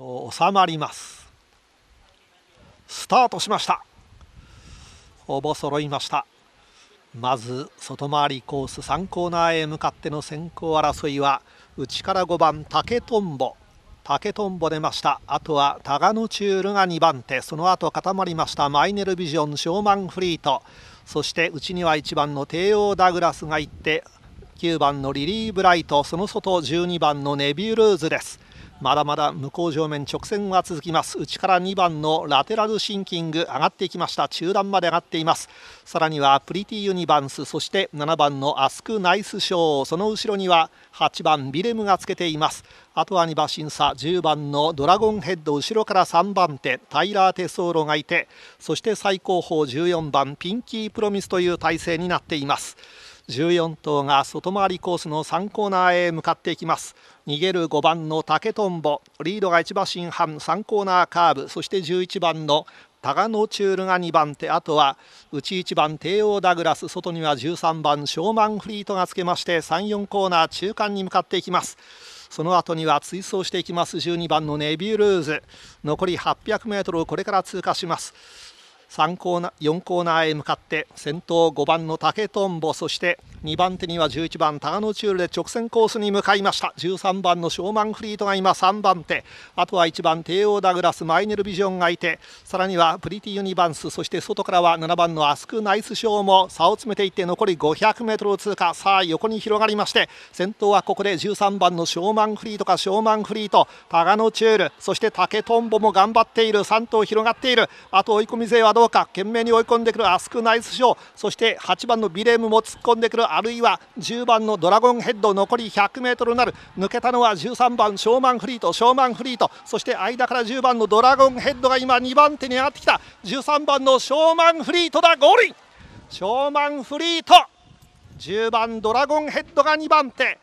と収まりますスタートしましたほぼ揃いましたまず外回りコース3コーナーへ向かっての先行争いは内から5番竹とんぼ竹とんぼ出ましたあとはタガノチュールが2番手その後固まりましたマイネルビジョンショーマンフリートそして内には1番の帝王ダグラスが行って9番のリリー・ブライトその外12番のネビュルーズですまだまだ向こう上面直線は続きます内から2番のラテラルシンキング上がっていきました中段まで上がっていますさらにはプリティユニバンスそして7番のアスクナイスショーその後ろには8番ビレムがつけていますあとは2馬審査10番のドラゴンヘッド後ろから3番手タイラー・テソーロがいてそして最高峰14番ピンキー・プロミスという体制になっています。14頭が外回りコースの3コーナーへ向かっていきます逃げる5番の竹とんぼリードが1馬身半3コーナーカーブそして11番のタガノチュールが2番手あとは内1番帝王ダグラス外には13番ショーマンフリートがつけまして34コーナー中間に向かっていきますその後には追走していきます12番のネビュールーズ残り 800m をこれから通過します3コーナ4コーナーへ向かって先頭5番の竹とんぼそして2番手には11番タガノチュールで直線コースに向かいました13番のショーマンフリートが今3番手あとは1番帝王ダグラスマイネルビジョンがいてさらにはプリティユニバンスそして外からは7番のアスクナイスショーも差を詰めていって残り 500m を通過さあ横に広がりまして先頭はここで13番のショーマンフリートかショーマンフリートタガノチュールそして竹トンボも頑張っている3頭広がっているあと追い込み勢はどうか懸命に追い込んでくるアスクナイスショーそして8番のビレムも突っ込んでくるあるいは10番のドラゴンヘッド残り 100m なる抜けたのは13番ショーマンフリートショーマンフリートそして間から10番のドラゴンヘッドが今2番手に上がってきた13番のショーマンフリートだゴールインショーマンフリート10番ドラゴンヘッドが2番手